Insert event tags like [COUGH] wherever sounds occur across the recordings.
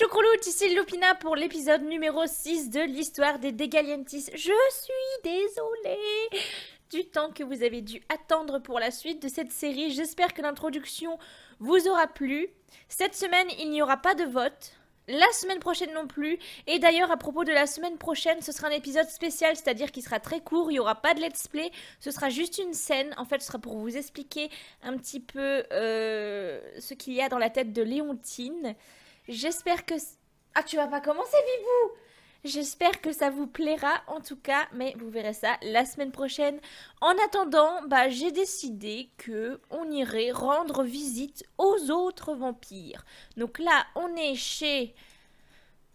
choucroute, ici Lupina pour l'épisode numéro 6 de l'histoire des Dégalientis. Je suis désolée du temps que vous avez dû attendre pour la suite de cette série. J'espère que l'introduction vous aura plu. Cette semaine, il n'y aura pas de vote. La semaine prochaine non plus. Et d'ailleurs, à propos de la semaine prochaine, ce sera un épisode spécial, c'est-à-dire qu'il sera très court, il n'y aura pas de let's play, ce sera juste une scène. En fait, ce sera pour vous expliquer un petit peu euh, ce qu'il y a dans la tête de Léontine. J'espère que... Ah, tu vas pas commencer, Bibou J'espère que ça vous plaira en tout cas, mais vous verrez ça la semaine prochaine. En attendant, bah, j'ai décidé que on irait rendre visite aux autres vampires. Donc là, on est chez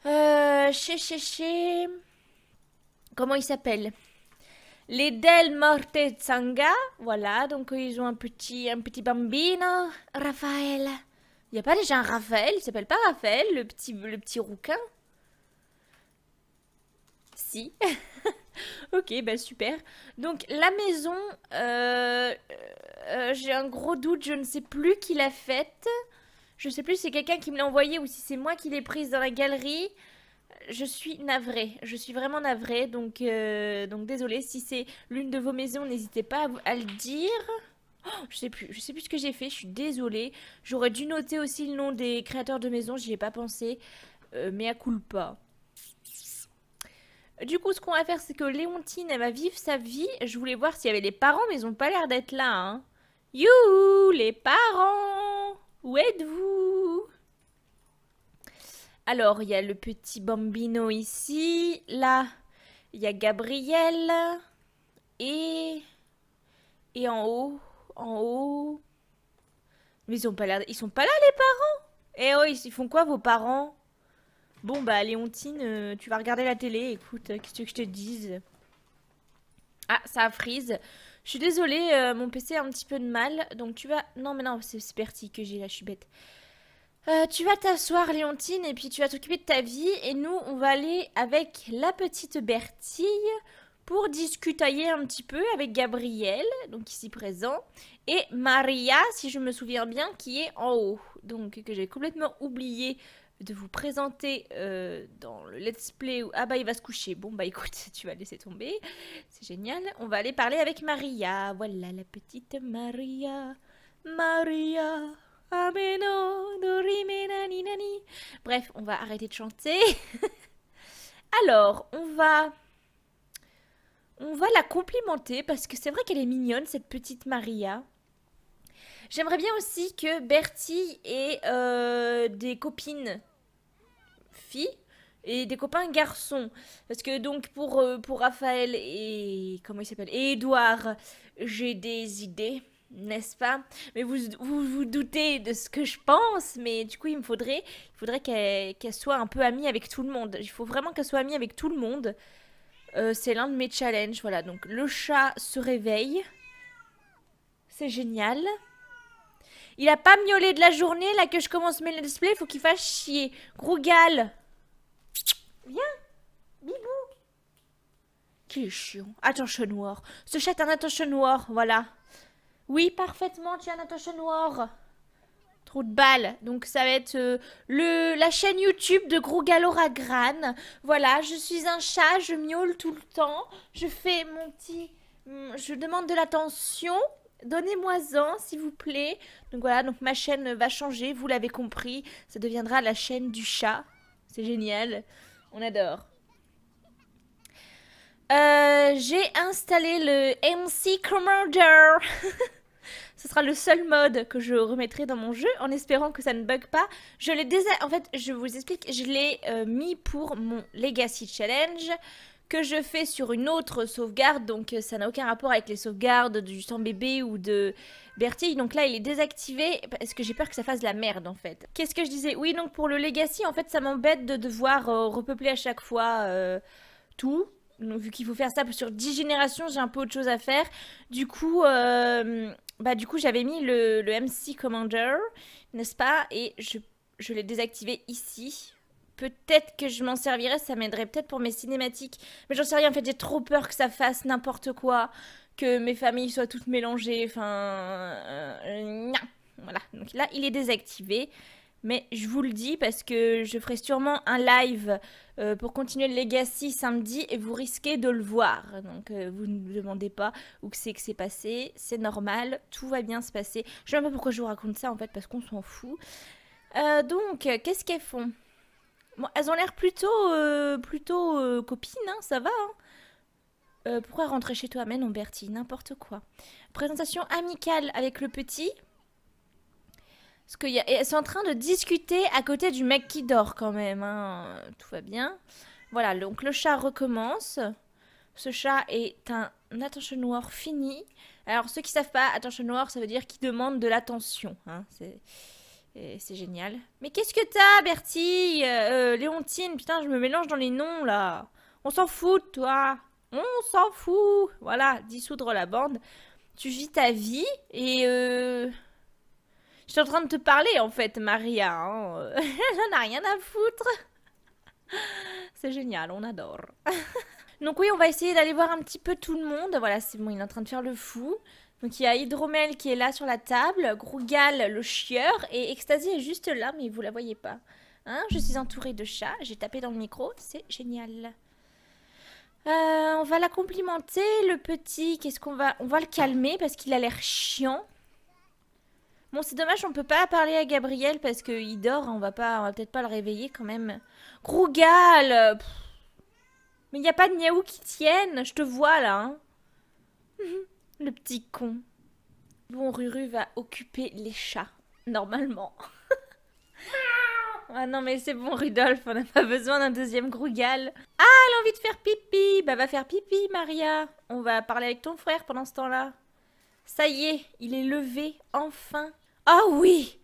euh, chez chez chez comment il s'appelle les Del Morte Zanga, voilà, donc ils ont un petit un petit bambino, Raphaël. Y a pas déjà un Raphaël Il s'appelle pas Raphaël, le petit, le petit rouquin Si. [LAUGHS] ok, bah super. Donc la maison, euh, euh, euh, j'ai un gros doute, je ne sais plus qui l'a faite. Je sais plus si c'est quelqu'un qui me l'a envoyé ou si c'est moi qui l'ai prise dans la galerie. Je suis navrée, je suis vraiment navrée, donc, donc désolée si c'est l'une de vos maisons, n'hésitez pas à le dire. [GASPS] je sais plus, je sais plus ce que j'ai fait, je suis désolée. J'aurais dû noter aussi le nom des créateurs de maison, j'y ai pas pensé. Euh, mais à culpa. Du coup, ce qu'on va faire, c'est que Léontine, elle va vivre sa vie. Je voulais voir s'il y avait les parents, mais ils ont pas l'air d'être là. Hein. You, les parents Où êtes-vous Alors, il y a le petit bambino ici. Là, il y a Gabriel. Et... Et en haut, en haut. Mais ils ont pas l'air. Ils sont pas là, les parents Eh oh, ils font quoi, vos parents Bon, bah, Léontine, euh, tu vas regarder la télé. Écoute, euh, qu'est-ce que je te dise Ah, ça frise. Je suis désolée, euh, mon PC a un petit peu de mal. Donc, tu vas. Non, mais non, c'est Bertie que j'ai là, je suis bête. tu vas t'asseoir, Léontine, et puis tu vas t'occuper de ta vie. Et nous, on va aller avec la petite Bertille pour discutailler un petit peu avec Gabriel, donc ici présent, et Maria, si je me souviens bien, qui est en haut. Donc que j'ai complètement oublié de vous présenter euh, dans le let's play où... Ah bah il va se coucher. Bon bah écoute, [LAUGHS] tu vas laisser tomber. C'est génial. On va aller parler avec Maria. Voilà la petite Maria. Maria. Ameno, ah, Bref, on va arrêter de chanter. [LAUGHS] Alors, on va on va la complimenter parce que c'est vrai qu'elle est mignonne, cette petite Maria. J'aimerais bien aussi que Bertie ait euh, des copines filles et des copains garçons. Parce que donc pour, euh, pour Raphaël et... comment il s'appelle Edouard, j'ai des idées, n'est-ce pas Mais vous, vous, doutez de ce que je pense, mais du coup il me faudrait, faudrait qu'elle soit un peu amie avec tout le monde. Il faut vraiment qu'elle soit amie avec tout le monde. Euh, c'est l'un de mes challenges, voilà. Donc le chat se réveille. C'est génial. Il a pas miaulé de la journée, là que je commence mes let's play, faut qu'il fasse chier. Grougal Viens Bibou Qui est chiant. Attention noir. Ce chat est un attention noir, voilà. Oui, parfaitement, tu as un attention noir de balle. Donc ça va être euh, le, la chaîne YouTube de Gros Galoragran. Voilà, je suis un chat, je miaule tout le temps. Je fais mon petit... Mm, je demande de l'attention. Donnez-moi-en, s'il vous plaît. Donc voilà, donc ma chaîne va changer, vous l'avez compris. Ça deviendra la chaîne du chat. C'est génial. On adore. Euh, j'ai installé le MC Commander. [LAUGHS] Ce sera le seul mode que je remettrai dans mon jeu en espérant que ça ne bug pas. Je l'ai En fait, je vous explique, je l'ai euh, mis pour mon Legacy Challenge que je fais sur une autre sauvegarde, donc euh, ça n'a aucun rapport avec les sauvegardes du sang bébé ou de Bertille, donc là il est désactivé parce que j'ai peur que ça fasse la merde en fait. Qu'est-ce que je disais Oui donc pour le Legacy en fait ça m'embête de devoir euh, repeupler à chaque fois tout, donc vu qu'il faut faire ça sur 10 générations j'ai un peu autre chose à faire, du coup bah, du coup, j'avais mis le, MC Commander, n'est-ce pas Et je, je l'ai désactivé ici. Peut-être que je m'en servirais, ça m'aiderait peut-être pour mes cinématiques. Mais j'en sais rien, en fait, j'ai trop peur que ça fasse n'importe quoi, que mes familles soient toutes mélangées, enfin... Euh, voilà, donc là, il est désactivé. Mais je vous le dis parce que je ferai sûrement un live euh, pour continuer le Legacy samedi et vous risquez de le voir. Donc euh, vous ne me demandez pas où c'est que c'est passé, c'est normal, tout va bien se passer. Je ne sais même pas pourquoi je vous raconte ça en fait parce qu'on s'en fout. Euh, donc qu'est-ce qu'elles font Elles ont l'air plutôt, plutôt copines, hein, ça va. Hein. pourquoi rentrer chez toi Mais non Bertie, n'importe quoi. Présentation amicale avec le petit. Parce en train de discuter à côté du mec qui dort quand même. Hein. Tout va bien. Voilà, donc le chat recommence. Ce chat est un attention noir fini. Alors ceux qui savent pas, attention noir, ça veut dire qui demande de l'attention. Hein. C'est... génial. Mais qu'est-ce que t'as, Bertie euh, euh, Léontine, putain, je me mélange dans les noms là. On s'en fout toi. On s'en fout. Voilà, dissoudre la bande. Tu vis ta vie et euh, je suis en train de te parler en fait, Maria. Hein. [LAUGHS] J'en ai rien à foutre. C'est génial, on adore. [LAUGHS] Donc oui, on va essayer d'aller voir un petit peu tout le monde. Voilà, c'est bon, il est en train de faire le fou. Donc il y a Hydromel qui est là sur la table, Grougal le chieur, et Ecstasy est juste là, mais vous la voyez pas. Hein Je suis entourée de chats, j'ai tapé dans le micro, c'est génial. Euh, on va la complimenter, le petit, qu'est-ce qu'on va... On va le calmer parce qu'il a l'air chiant. Bon, c'est dommage, on peut pas parler à Gabriel parce qu'il dort. On va pas, va peut-être pas le réveiller quand même. Grougal Mais il a pas de niaou qui tienne. Je te vois là. Hein. [LAUGHS] le petit con. Bon, Ruru va occuper les chats. Normalement. [LAUGHS] Ah non, mais c'est bon, Rudolf, on n'a pas besoin d'un deuxième Grougal. Ah, elle a envie de faire pipi Bah, va faire pipi, Maria On va parler avec ton frère pendant ce temps-là. Ça y est, il est levé, enfin ah oui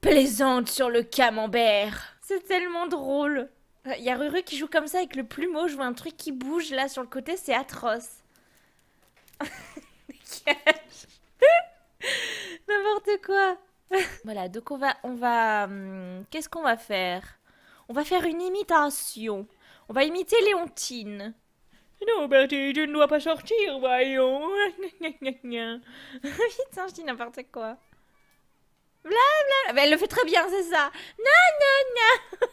Plaisante sur le camembert C'est tellement drôle Il euh, y a Ruru qui joue comme ça avec le plumeau, je vois un truc qui bouge là sur le côté, c'est atroce. [LAUGHS] N'importe quoi [LAUGHS] Voilà, donc on va... On va hum, Qu'est-ce qu'on va faire On va faire une imitation. On va imiter Léontine. Non, Betty, tu ne dois pas sortir, voyons. Putain, [LAUGHS] hein, je dis n'importe quoi. Mais ben, elle le fait très bien, c'est ça. Non, non, non.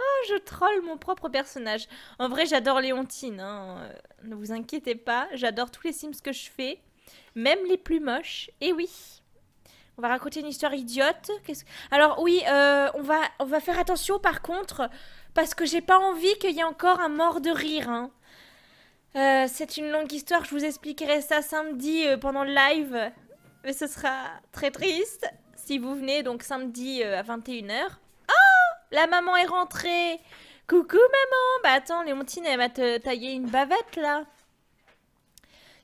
oh, je troll mon propre personnage. En vrai, j'adore Léontine. Hein. Euh, ne vous inquiétez pas, j'adore tous les Sims que je fais, même les plus moches. Et oui. On va raconter une histoire idiote. Alors oui, euh, on, va, on va faire attention par contre, parce que j'ai pas envie qu'il y ait encore un mort de rire. Hein. Euh, c'est une longue histoire, je vous expliquerai ça samedi pendant le live mais ce sera très triste si vous venez donc samedi euh, à 21h. Oh La maman est rentrée Coucou maman Bah attends, Léontine, elle va te tailler une bavette là.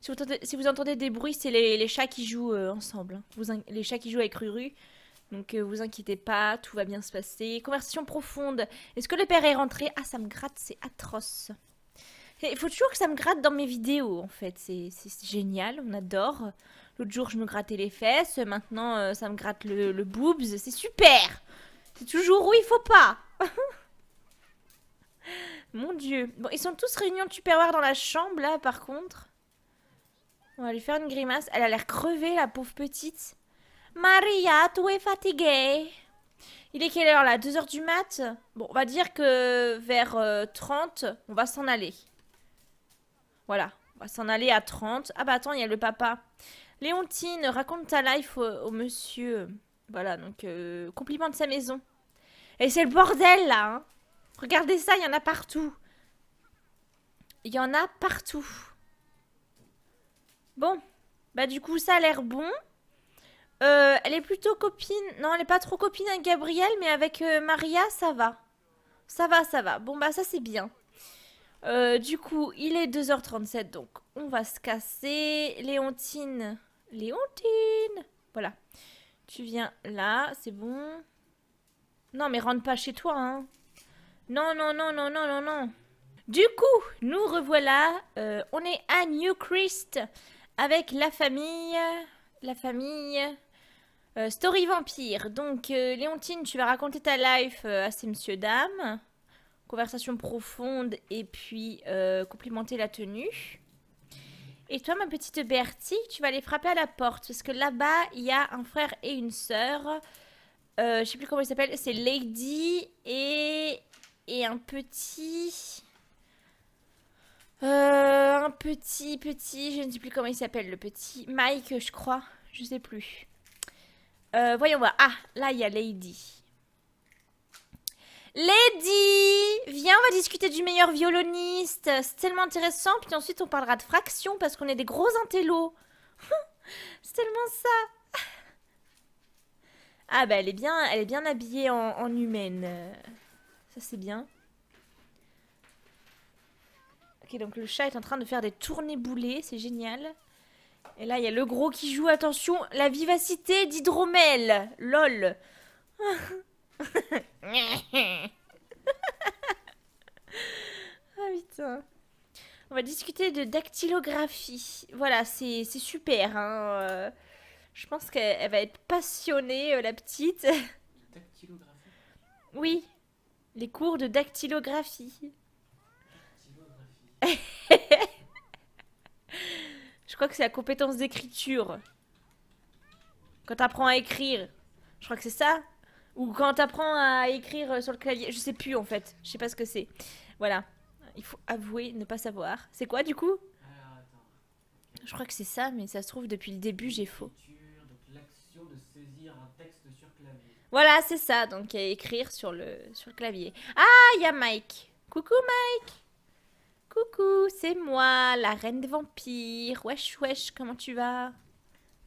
Si vous, entendez, des bruits, c'est les, chats qui jouent euh, ensemble. Hein. les chats qui jouent avec Ruru. Donc euh, vous inquiétez pas, tout va bien se passer. Conversation profonde. Est-ce que le père est rentré Ah, ça me gratte, c'est atroce. Il faut toujours que ça me gratte dans mes vidéos, en fait. C'est génial, on adore. L'autre jour, je me grattais les fesses. Maintenant, euh, ça me gratte le, boobs. C'est super. C'est toujours où il faut pas. [LAUGHS] Mon dieu. Bon, ils sont tous réunis en tupperware dans la chambre, là, par contre. On va lui faire une grimace. Elle a l'air crevée, la pauvre petite. Maria, tu es fatiguée. Il est quelle heure, là 2 heures du mat Bon, on va dire que vers 30, euh, on va s'en aller. Voilà, on va s'en aller à 30. Ah bah attends, il y a le papa. Léontine, raconte ta life au, monsieur. Voilà, donc euh, compliment de sa maison. Et c'est le bordel là. Hein. Regardez ça, il y en a partout. Il y en a partout. Bon, bah du coup ça a l'air bon. Euh, elle est plutôt copine. Non, elle est pas trop copine avec Gabriel, mais avec euh, Maria, ça va. Ça va, ça va. Bon, bah ça c'est bien. du coup, il est 2h37, donc on va se casser. Léontine, Léontine Voilà. Tu viens là, c'est bon. Non, mais rentre pas chez toi, hein. Non, non, non, non, non, non, non. Du coup, nous revoilà. Euh, on est à New Christ avec la famille. La famille. Euh, story Vampire. Donc, euh, Léontine, tu vas raconter ta life à ces messieurs-dames. Conversation profonde et puis complimenter la tenue. Et toi, ma petite Bertie, tu vas aller frapper à la porte. Parce que là-bas, il y a un frère et une sœur. Euh, je sais plus comment ils s'appelle. C'est Lady et... un petit... Euh, un petit, petit... Je ne sais plus comment il s'appelle, le petit... Mike, je crois. Je sais plus. Euh, voyons voir. Ah, là, il y a Lady. Lady Viens, on va discuter du meilleur violoniste. C'est tellement intéressant. Puis ensuite, on parlera de fractions parce qu'on est des gros intellos. [LAUGHS] C'est tellement ça. Ah bah elle est bien, elle est bien habillée en, en humaine. Ça c'est bien. Ok, donc le chat est en train de faire des tournées boulées, c'est génial. Et là, il y a le gros qui joue, attention, la vivacité d'Hydromel. LOL. [LAUGHS] discuter de dactylographie. Voilà, c'est super. Hein, euh. je pense qu'elle va être passionnée, euh, la petite. Dactylographie Oui, les cours de dactylographie. dactylographie. [LAUGHS] je crois que c'est la compétence d'écriture. Quand t'apprends à écrire. Je crois que c'est ça. Ou quand t'apprends à écrire euh, sur le clavier. Je sais plus en fait. Je sais pas ce que c'est. Voilà il faut avouer ne pas savoir. C'est quoi du coup Je crois que c'est ça, mais ça se trouve depuis le début j'ai faux. Voilà, c'est ça. Donc écrire sur le sur le clavier. Ah, il y a Mike. Coucou Mike. Coucou, c'est moi, la reine des vampires. Wesh wesh, comment tu vas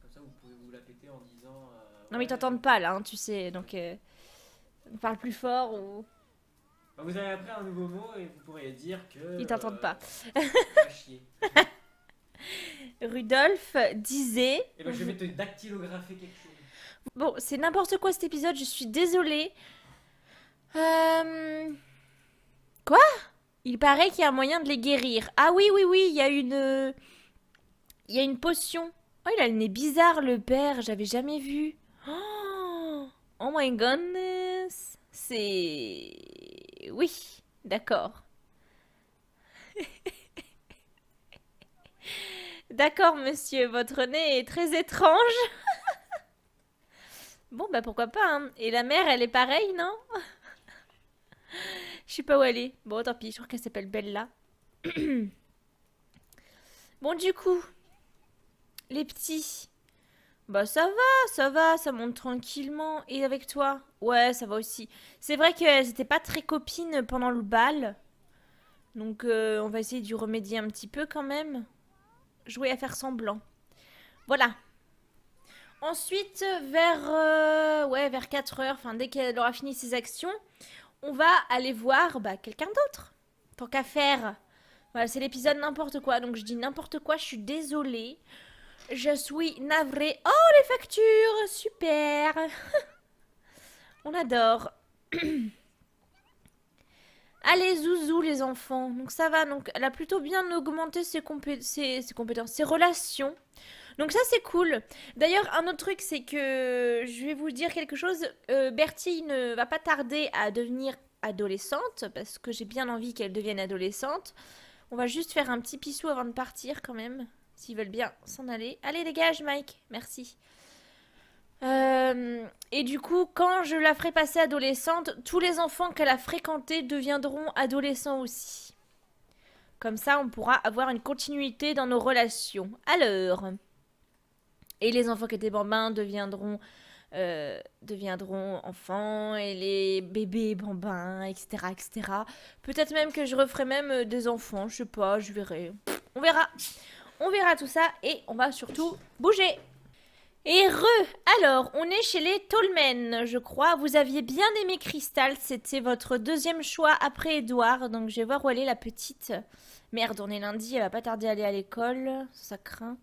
Comme ça vous pouvez vous la péter en disant euh, Non, mais ils t'entendent pas là, hein, tu sais. Donc euh, parle plus fort ou bah, vous avez appris un nouveau mot et vous pourriez dire que. Ils t'entendent pas. Euh, chier. [LAUGHS] Rudolf disait. Et eh ben, je vais te dactylographer quelque chose. Bon, c'est n'importe quoi cet épisode, je suis désolée. Euh... Quoi Il paraît qu'il y a un moyen de les guérir. Ah oui, oui, oui, il y a une. Il y a une potion. Oh, il a le nez bizarre, le père, j'avais jamais vu. oh, oh my goodness. C'est. Oui, d'accord. d'accord, monsieur, votre nez est très étrange. bon, bah pourquoi pas. Hein. Et la mère, elle est pareille, non Je sais pas où elle est. Bon, tant pis, je crois qu'elle s'appelle Bella. [CLEARS THROAT] bon, du coup, les petits. Bah ça va, ça va, ça monte tranquillement. Et avec toi Ouais, ça va aussi. C'est vrai qu'elles étaient pas très copines pendant le bal. Donc euh, on va essayer d'y remédier un petit peu quand même. Jouer à faire semblant. Voilà. Ensuite, vers, euh, ouais, vers 4 heures, enfin dès qu'elle aura fini ses actions, on va aller voir bah, quelqu'un d'autre. Tant qu'à faire. Voilà, c'est l'épisode n'importe quoi. Donc je dis n'importe quoi, je suis désolée. Je suis navrée. Oh, les factures Super [LAUGHS] On adore. [CLEARS THROAT] Allez, zouzou, les enfants. Donc, ça va. Donc, elle a plutôt bien augmenté ses, ses, compétences, ses relations. Donc ça c'est cool. D'ailleurs un autre truc c'est que je vais vous dire quelque chose. Euh, Bertie ne va pas tarder à devenir adolescente parce que j'ai bien envie qu'elle devienne adolescente. On va juste faire un petit pissou avant de partir quand même. S'ils veulent bien s'en aller. Allez, dégage, Mike. Merci. Euh, et du coup, quand je la ferai passer adolescente, tous les enfants qu'elle a fréquentés deviendront adolescents aussi. Comme ça, on pourra avoir une continuité dans nos relations. Alors. Et les enfants qui étaient bambins deviendront, euh, deviendront enfants, et les bébés bambins, etc. etc. Peut-être même que je referai même euh, des enfants, je sais pas, je verrai. On verra. On verra tout ça et on va surtout bouger. Et re, alors, on est chez les Tolmen, je crois. Vous aviez bien aimé Crystal, c'était votre deuxième choix après Edouard. Donc je vais voir où elle est la petite. Merde, on est lundi, elle va pas tarder à aller à l'école, ça craint.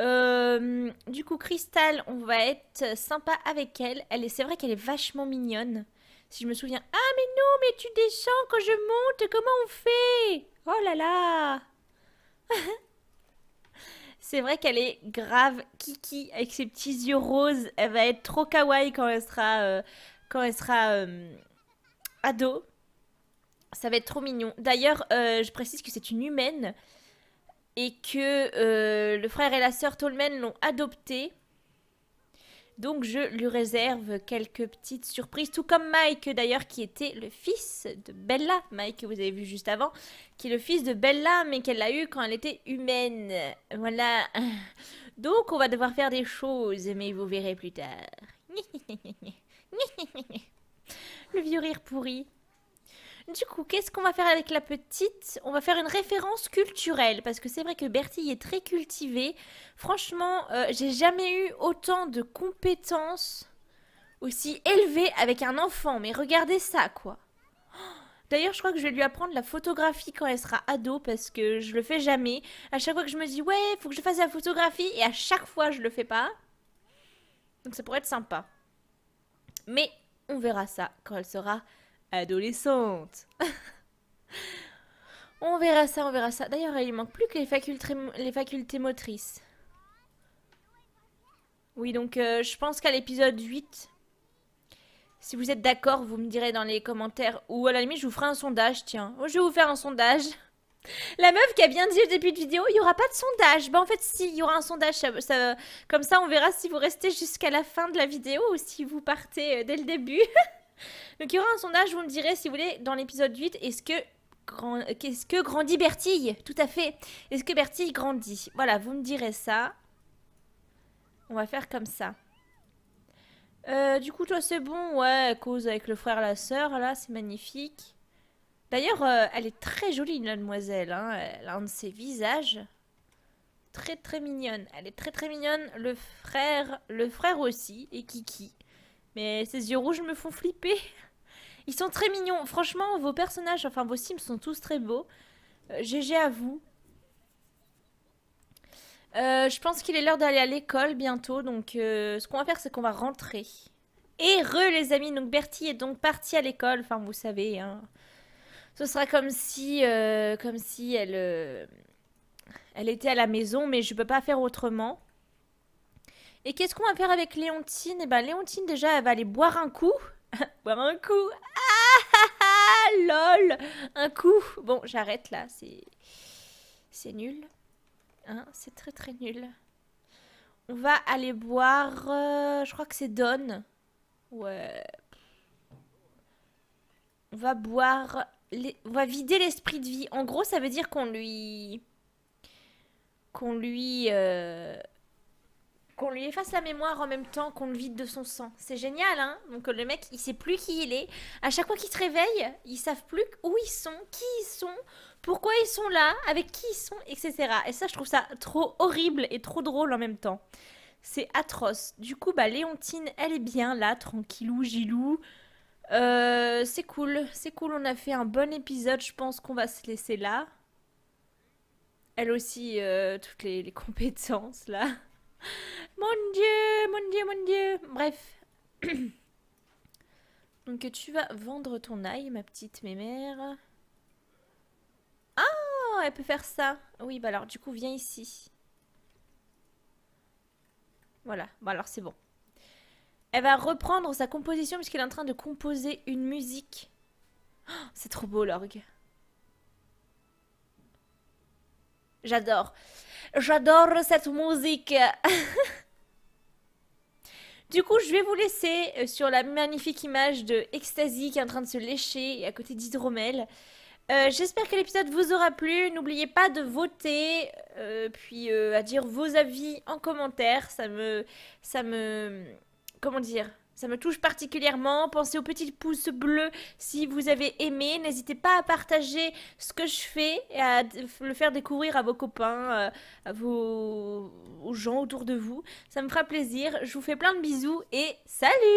Euh, du coup, Crystal, on va être sympa avec elle. Elle c'est vrai qu'elle est vachement mignonne. Si je me souviens. Ah mais non, mais tu descends quand je monte. Comment on fait Oh là là [LAUGHS] C'est vrai qu'elle est grave kiki avec ses petits yeux roses. Elle va être trop kawaii quand elle sera, euh, quand elle sera euh, ado. Ça va être trop mignon. D'ailleurs, euh, je précise que c'est une humaine et que le frère et la sœur Tolmen l'ont adoptée donc je lui réserve quelques petites surprises, tout comme Mike d'ailleurs, qui était le fils de Bella, Mike que vous avez vu juste avant, qui est le fils de Bella, mais qu'elle a eu quand elle était humaine. Voilà. [LAUGHS] Donc on va devoir faire des choses, mais vous verrez plus tard. [LAUGHS] Le vieux rire pourri. Du coup, qu'est-ce qu'on va faire avec la petite On va faire une référence culturelle, parce que c'est vrai que Bertie est très cultivée. Franchement, euh, j'ai jamais eu autant de compétences aussi élevées avec un enfant, mais regardez ça, quoi. D'ailleurs, je crois que je vais lui apprendre la photographie quand elle sera ado parce que je le fais jamais. À chaque fois que je me dis ouais, faut que je fasse la photographie et à chaque fois je le fais pas. Donc ça pourrait être sympa. Mais on verra ça quand elle sera adolescente. [LAUGHS] on verra ça, on verra ça. D'ailleurs, il manque plus que les facultés, motrices. Oui, donc euh, je pense qu'à l'épisode 8, si vous êtes d'accord, vous me direz dans les commentaires. Ou à la limite, je vous ferai un sondage, tiens. Oh, je vais vous faire un sondage. [LAUGHS] La meuf qui a bien dit au début de vidéo, il n'y aura pas de sondage. Bah en fait, si, il y aura un sondage. comme ça, on verra si vous restez jusqu'à la fin de la vidéo ou si vous partez euh, dès le début. [LAUGHS] Donc il y aura un sondage, vous me direz si vous voulez, dans l'épisode 8, est-ce que qu'est-ce que grandit Bertille Tout à fait. Est-ce que Bertille grandit Voilà, vous me direz ça. On va faire comme ça. Euh, du coup, toi, c'est bon. Ouais, cause avec le frère, la sœur, là, c'est magnifique. D'ailleurs, euh, elle est très jolie, mademoiselle demoiselle. Hein. Elle a un de ses visages. Très, très mignonne. Elle est très, très mignonne. Le frère, le frère aussi. Et Kiki. Mais ces yeux rouges me font flipper. [LAUGHS] Ils sont très mignons. Franchement, vos personnages, enfin vos sims sont tous très beaux. GG euh, à vous. Euh, je pense qu'il est l'heure d'aller à l'école bientôt. Donc, euh, ce qu'on va faire, c'est qu'on va rentrer. Et re, les amis. Donc, Bertie est donc partie à l'école. Enfin, vous savez, hein. Ce sera comme si, comme si elle, elle était à la maison, mais je ne peux pas faire autrement. Et qu'est-ce qu'on va faire avec Léontine Eh ben Léontine déjà elle va aller boire un coup. [LAUGHS] boire un coup. Ah [LAUGHS] lol, un coup. Bon, j'arrête là, c'est c'est nul. Hein, c'est très très nul. On va aller boire euh, je crois que c'est Don. Ouais. On va boire on va vider l'esprit de vie. En gros, ça veut dire qu'on lui qu'on lui euh, qu'on lui efface la mémoire en même temps qu'on le vide de son sang. C'est génial, hein Donc euh, le mec, il sait plus qui il est. À chaque fois qu'il se réveille, ils savent plus où ils sont, qui ils sont, pourquoi ils sont là, avec qui ils sont, etc. Et ça, je trouve ça trop horrible et trop drôle en même temps. C'est atroce. Du coup, bah Léontine, elle est bien là, tranquillou, gilou. Euh, c'est cool, c'est cool, on a fait un bon épisode, je pense qu'on va se laisser là. Elle aussi, euh, toutes les compétences là. Mon dieu, mon dieu, mon dieu. Bref. [COUGHS] Donc tu vas vendre ton ail, ma petite mémère. Ah, elle peut faire ça. Oui, bah alors du coup, viens ici. Voilà, bah alors c'est bon. Elle va reprendre sa composition puisqu'elle est en train de composer une musique. [GASPS] c'est trop beau l'orgue. J'adore. J'adore cette musique. [LAUGHS] du coup, je vais vous laisser euh, sur la magnifique image de Ecstasy qui est en train de se lécher à côté d'Hydromel. Euh, j'espère que l'épisode vous aura plu. N'oubliez pas de voter, euh, puis à dire vos avis en commentaire. Ça me, ça me, comment dire, ça me touche particulièrement. Pensez au petit pouce bleu si vous avez aimé. N'hésitez pas à partager ce que je fais et à le faire découvrir à vos copains, euh, à vos... aux gens autour de vous. Ça me fera plaisir. Je vous fais plein de bisous et salut